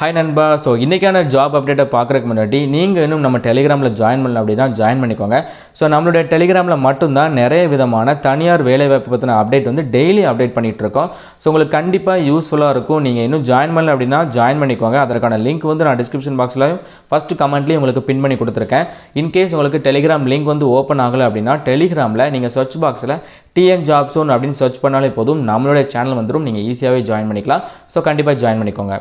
hi நண்பா so இன்றைக்கான job அப்டேட்டை பார்க்குறதுக்கு முன்னாடி நீங்கள் இன்னும் நம்ம டெலிகிராமில் ஜாயின் பண்ணல அப்படின்னா ஜாயின் பண்ணிக்கோங்க ஸோ நம்மளுடைய டெலிகிராமில் மட்டும்தான் நிறைய விதமான தனியார் வேலைவாய்ப்பு பற்றின அப்டேட் வந்து டெய்லி அப்டேட் பண்ணிகிட்ருக்கோம் ஸோ உங்களுக்கு கண்டிப்பாக யூஸ்ஃபுல்லாக இருக்கும் நீங்கள் இன்னும் ஜாயின் பண்ணல அப்படின்னா ஜாயின் பண்ணிக்கோங்க அதற்கான லிங்க் வந்து நான் டிஸ்கிரிப்ஷன் பாக்ஸ்லையும் ஃபஸ்ட்டு கமெண்ட்லேயும் உங்களுக்கு பின் பண்ணி கொடுத்துருக்கேன் இன்கேஸ் உங்களுக்கு டெலிகிராம் லிங்க் வந்து ஓப்பன் ஆகலை அப்படின்னா டெலிகிராமில் நீங்கள் சர்ச் பாக்ஸில் டிஎன் ஜாப்ஸோன் அப்படின்னு சர்ச் பண்ணாலே போதும் நம்மளுடைய சேனல் வந்துடும் நீங்கள் ஈஸியாகவே ஜாயின் பண்ணிக்கலாம் ஸோ கண்டிப்பாக ஜாயின் பண்ணிக்கோங்க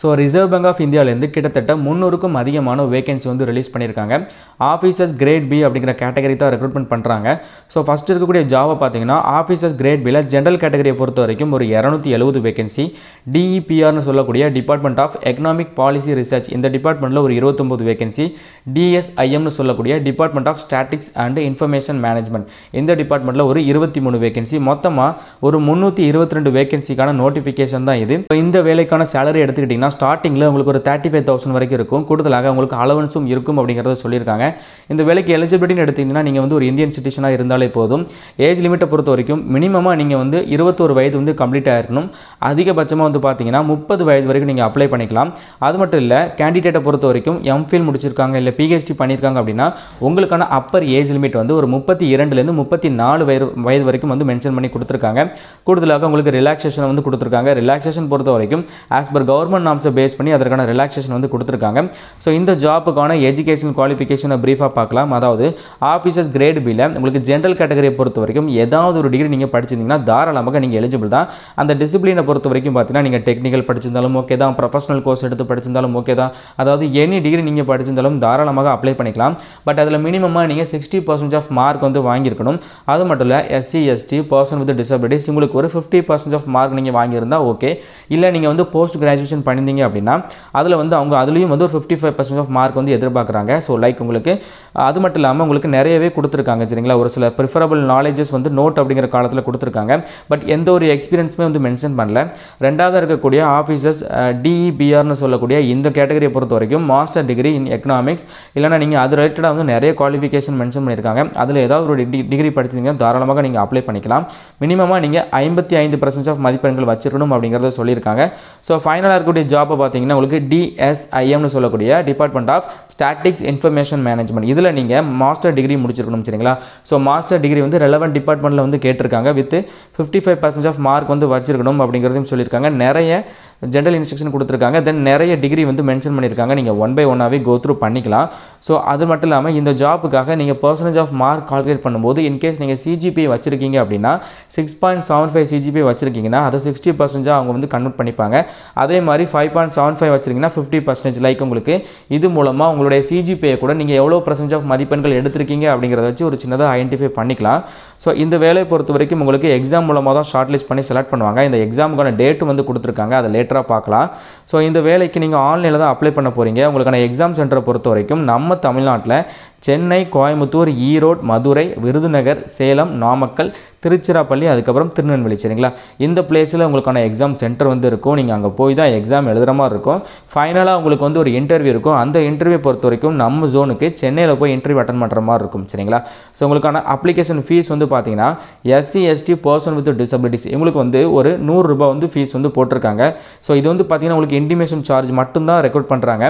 ஸோ ரிசர்வ் பேங்க் ஆஃப் இந்தியாவிலேருந்து கிட்டத்தட்ட முந்நூறுக்கும் அதிகமான வேகன்சி வந்து ரிலீஸ் பண்ணியிருக்காங்க ஆஃபீஸர்ஸ் கிரேட் பி அப்படிங்கிற கேட்டகரி தான் ரெக்ரூட்மெண்ட் பண்ணுறாங்க ஸோ ஃபஸ்ட் இருக்கக்கூடிய ஜாவை பார்த்தீங்கன்னா ஆஃபீஸர்ஸ் கிரேட் பியில் ஜென்ரல் கேட்டகரியை பொறுத்த வரைக்கும் ஒரு இரநூத்தி எழுபது வேகன்சி e டிஇபிஆர்னு சொல்லக்கூடிய department of economic policy research இந்த டிபார்ட்மெண்ட்டில் ஒரு இருபத்தொம்போது வேகன்சி e டிஎஸ்ஐஎம்னு சொல்லக்கூடிய department of statics and information management இந்த டிபார்ட்மெண்ட்டில் ஒரு இருபத்தி மூணு வேகன்சி மொத்தமாக ஒரு முந்நூற்றி இருபத்தி ரெண்டு வேகன்சிக்கான நோட்டிஃபிகேஷன் தான் இது இப்போ இந்த வேலைக்கான சேலரி எடுத்துக்கிட்டிங்கன்னா பார்த்தீங்கன்னா ஸ்டார்டிங்கில் உங்களுக்கு ஒரு தேர்ட்டி ஃபைவ் தௌசண்ட் வரைக்கும் இருக்கும் கூடுதலாக உங்களுக்கு அலவன்ஸும் இருக்கும் அப்படிங்கிறத சொல்லியிருக்காங்க இந்த வேலைக்கு எலிஜிபிலிட்டின்னு எடுத்திங்கன்னா நீங்கள் வந்து ஒரு இந்தியன் சிட்டிசனாக இருந்தாலே போதும் ஏஜ் லிமிட்டை பொறுத்த வரைக்கும் மினிமமாக நீங்கள் வந்து இருபத்தோரு வயது வந்து கம்ப்ளீட் ஆகிருக்கணும் அதிகபட்சமாக வந்து பார்த்தீங்கன்னா முப்பது வயது வரைக்கும் நீங்கள் அப்ளை பண்ணிக்கலாம் அது மட்டும் இல்லை கேண்டிடேட்டை பொறுத்த வரைக்கும் எம்ஃபில் முடிச்சிருக்காங்க இல்லை பிஹெச்டி பண்ணியிருக்காங்க அப்படின்னா உங்களுக்கான அப்பர் ஏஜ் லிமிட் வந்து ஒரு முப்பத்தி இரண்டுலேருந்து முப்பத்தி நாலு வயது வயது வரைக்கும் வந்து மென்ஷன் பண்ணி கொடுத்துருக்காங்க கூடுதலாக உங்களுக்கு ரிலாக்ஸேஷன் வந்து கொடுத்துருக்காங்க ரிலாக்ஸேஷன் பொறுத்த வரைக்கும் ஆஸ் பர் கவர்மெண்ட் நாம்ஸை பேஸ் பண்ணி அதற்கான ரிலாக்ஸேஷன் வந்து கொடுத்துருக்காங்க ஸோ இந்த ஜாப்புக்கான எஜுகேஷன் குவாலிஃபிகேஷனை ப்ரீஃபாக பார்க்கலாம் அதாவது ஆஃபீஸர்ஸ் கிரேட் பியில் உங்களுக்கு ஜென்ரல் கேட்டகரியை பொறுத்த வரைக்கும் ஏதாவது ஒரு டிகிரி நீங்கள் படிச்சிருந்தீங்கன்னா தாராளமாக நீங்கள் எலிஜிபிள் தான் அந்த டிசிப்ளினை பொறுத்த வரைக்கும் பார்த்தீங்கன்னா நீங்கள் டெக்னிக்கல் படிச்சிருந்தாலும் ஓகே தான் ப்ரொஃபஷனல் கோர்ஸ் எடுத்து படிச்சிருந்தாலும் ஓகே தான் அதாவது எனி டிகிரி நீங்கள் படிச்சிருந்தாலும் தாராளமாக அப்ளை பண்ணிக்கலாம் பட் அதில் மினிமமாக நீங்கள் சிக்ஸ்டி பர்சன்ட் ஆஃப் மார்க் வந்து வாங்கியிருக்கணும் அது மட்டும் இல்லை SC ST person with disabilities உங்களுக்கு ஒரு ஃபிஃப்டி பர்சன்ட் ஆஃப் மார்க் நீங்கள் வாங்கியிருந்தால் ஓகே இல்லை நீங்கள் வந்து போஸ்ட் கிராஜுவேஷன் பண்ணி பண்ணியிருந்தீங்க அப்படின்னா அதில் வந்து அவங்க அதுலேயும் வந்து ஒரு fifty five percent of mark வந்து எதிர்பார்க்குறாங்க ஸோ லைக் உங்களுக்கு அது மட்டும் இல்லாமல் உங்களுக்கு நிறையவே கொடுத்துருக்காங்க சரிங்களா ஒரு சில ப்ரிஃபரபிள் நாலேஜஸ் வந்து நோட் அப்படிங்கிற காலத்தில் கொடுத்துருக்காங்க பட் எந்த ஒரு எக்ஸ்பீரியன்ஸுமே வந்து மென்ஷன் பண்ணல ரெண்டாவது இருக்கக்கூடிய ஆஃபீஸர்ஸ் டிஇபிஆர்னு e சொல்லக்கூடிய இந்த கேட்டகரியை பொறுத்த வரைக்கும் மாஸ்டர் டிகிரி இன் எக்கனாமிக்ஸ் இல்லைனா நீங்கள் அது ரிலேட்டடாக வந்து நிறைய குவாலிஃபிகேஷன் மென்ஷன் பண்ணியிருக்காங்க அதில் ஏதாவது ஒரு டிகிரி படிச்சிருந்தீங்க தாராளமாக நீங்கள் அப்ளை பண்ணிக்கலாம் மினிமமாக நீங்கள் ஐம்பத்தி ஐந்து பர்சன்ட் ஆஃப் மதிப்பெண்கள் வச்சிருக்கணும் அப்படிங்கிறத சொல்லியிருக்காங்க ஸோ ஃபைனலாக இருக்கக்கூடிய ஜாப்பை பார்த்தீங்கன்னா உங்களுக்கு டிஎஸ்ஐஎம்னு சொல்லக்கூடிய department of statics information management இதில் நீங்கள் மாஸ்டர் டிகிரி முடிச்சிருக்கணும் சரிங்களா ஸோ மாஸ்டர் டிகிரி வந்து ரெலவெண்ட் டிபார்ட்மெண்ட்டில் வந்து கேட்டிருக்காங்க with fifty five percent of mark வந்து வச்சிருக்கணும் அப்படிங்கிறதையும் சொல்லியிருக்காங்க நிறைய ஜென்ரல் இன்ஸ்ட்ரக்ஷன் கொடுத்துருக்காங்க தென் நிறைய டிகிரி வந்து மென்ஷன் பண்ணியிருக்காங்க நீங்கள் ஒன் பை ஒன்னாகவே கோ த்ரூ பண்ணிக்கலாம் ஸோ அது மட்டும் இல்லாமல் இந்த ஜாப்புக்காக நீங்கள் பர்சன்டேஜ் ஆஃப் மார்க் கால்குலேட் பண்ணும்போது இன்கேஸ் நீங்கள் சிஜிபி வச்சிருக்கீங்க அப்படின்னா six point seven five CGP வச்சிருக்கீங்கன்னா அதை சிக்ஸ்டி பர்சன்டேஜாக அவங்க வந்து கன்வெர்ட் பண்ணிப்பாங்க அதே மாதிரி ஃபைவ் பாயிண்ட் செவன் ஃபைவ் வச்சிருக்கீங்கன்னா ஃபிஃப்டி பர்சன்டேஜ் லைக் உங்களுக்கு இது மூலமாக உங்களுடைய சிஜிபியை கூட நீங்கள் எவ்வளோ பர்சன்டேஜ் ஆஃப் மதிப்பெண்கள் எடுத்திருக்கீங்க அப்படிங்கிறத வச்சு ஒரு சின்னதாக ஐடென்டிஃபை பண்ணிக்கலாம் ஸோ இந்த வேலையை பொறுத்த வரைக்கும் உங்களுக்கு எக்ஸாம் மூலமாக தான் ஷார்ட் லிஸ்ட் பண்ணி செலக்ட் பண்ணுவாங்க இந்த எக்ஸாமுக்கான டேட் வந்து கொடுத்துருக்காங்க அதை லேட் லேட்டராக பார்க்கலாம் ஸோ இந்த வேலைக்கு நீங்கள் ஆன்லைனில் தான் அப்ளை பண்ண போகிறீங்க உங்களுக்கான எக்ஸாம் சென்டரை பொறுத்த வரைக்கும் நம்ம தமிழ்நாட்டில் சென்னை கோயம்புத்தூர் ஈரோடு மதுரை விருதுநகர் சேலம் நாமக்கல் திருச்சிராப்பள்ளி அதுக்கப்புறம் திருநெல்வேலி சரிங்களா இந்த பிளேஸில் உங்களுக்கான எக்ஸாம் சென்டர் வந்து இருக்கும் நீங்கள் அங்கே போய் தான் எக்ஸாம் எழுதுகிற மாதிரி இருக்கும் ஃபைனலாக உங்களுக்கு வந்து ஒரு இன்டர்வியூ இருக்கும் அந்த இன்டர்வியூ பொறுத்த வரைக்கும் நம்ம ஜோனுக்கு சென்னையில் போய் இன்டர்வியூ அட்டன் பண்ணுற மாதிரி இருக்கும் சரிங்களா ஸோ உங்களுக்கான அப்ளிகேஷன் ஃபீஸ் வந்து பார்த்தீங்கன்னா SC ST person with disabilities இவங்களுக்கு வந்து ஒரு நூறுரூபா வந்து ஃபீஸ் வந்து போட்டிருக்காங்க ஸோ இது வந்து பார்த்தீங்கன்னா உங்களுக்கு இன்டிமேஷன் சார்ஜ் மட்டும்தான் ரெக்கார்ட் பண்ணுறாங்க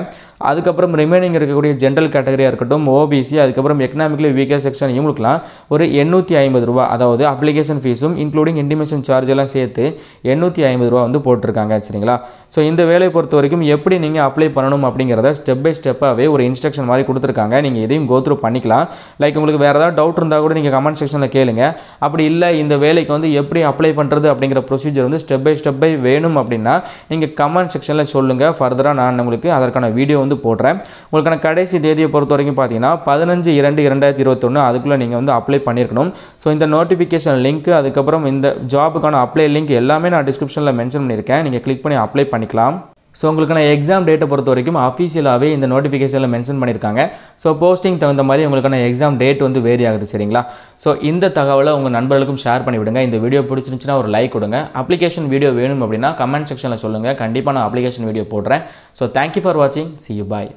அதுக்கப்புறம் ரிமைனிங் இருக்கக்கூடிய ஜென்ரல் கேட்டகரியாக இருக்கட்டும் ஓபி ஓபிசி அதுக்கப்புறம் எக்கனாமிக்கலி வீக்கர் செக்ஷன் இவங்களுக்குலாம் ஒரு எண்ணூற்றி ஐம்பது ரூபா அதாவது அப்ளிகேஷன் ஃபீஸும் இன்க்ளூடிங் இன்டிமேஷன் சார்ஜ் எல்லாம் சேர்த்து எண்ணூற்றி ஐம்பது ரூபா வந்து போட்டிருக்காங்க சரிங்களா ஸோ இந்த வேலையை பொறுத்த வரைக்கும் எப்படி நீங்கள் அப்ளை பண்ணணும் அப்படிங்கிறத ஸ்டெப் பை ஸ்டெப்பாகவே ஒரு இன்ஸ்ட்ரக்ஷன் மாதிரி கொடுத்துருக்காங்க நீங்கள் இதையும் கோத்ரூ பண்ணிக்கலாம் லைக் உங்களுக்கு வேறு ஏதாவது டவுட் இருந்தால் கூட நீங்கள் கமெண்ட் செக்ஷனில் கேளுங்க அப்படி இல்லை இந்த வேலைக்கு வந்து எப்படி அப்ளை பண்ணுறது அப்படிங்கிற ப்ரொசீஜர் வந்து ஸ்டெப் பை ஸ்டெப் பை வேணும் அப்படின்னா நீங்கள் கமெண்ட் செக்ஷனில் சொல்லுங்கள் ஃபர்தராக நான் உங்களுக்கு அதற்கான வீடியோ வந்து போடுறேன் உங்களுக்கான கடைசி தேதியை பொறுத்த வரைக்கும் பார்த்தீங்கன்னா பதினஞ்சு இரண்டு இரண்டாயிரத்தி இருபத்தொன்று அதுக்குள்ளே நீங்கள் வந்து அப்ளை பண்ணியிருக்கணும் ஸோ இந்த நோட்டிஃபிகேஷன் லிங்க் அதுக்கப்புறம் இந்த ஜாபுக்கான அப்ளை லிங்க் எல்லாமே நான் டிஸ்கிரிப்ஷனில் மென்ஷன் பண்ணியிருக்கேன் நீங்கள் கிளிக் பண்ணி அப்ளை பண்ணிக்கலாம் ஸோ உங்களுக்கான எக்ஸாம் டேட்டை பொறுத்த வரைக்கும் அஃபீஷியலாகவே இந்த நோட்டிஃபிகேஷனில் மென்ஷன் பண்ணியிருக்காங்க ஸோ போஸ்டிங் தகுந்த மாதிரி உங்களுக்கான எக்ஸாம் டேட் வந்து வேரி ஆகுது சரிங்களா ஸோ இந்த தகவலை உங்கள் நண்பர்களுக்கும் ஷேர் பண்ணிவிடுங்க இந்த வீடியோ பிடிச்சிருந்துச்சுன்னா ஒரு லைக் கொடுங்க அப்ளிகேஷன் வீடியோ வேணும் அப்படின்னா கமெண்ட் செக்ஷனில் சொல்லுங்கள் கண்டிப்பாக நான் அப்ளிகேஷன் வீடியோ போடுறேன் ஸோ தேங்க்யூ ஃபார் வாட்சிங் சி யூ பாய்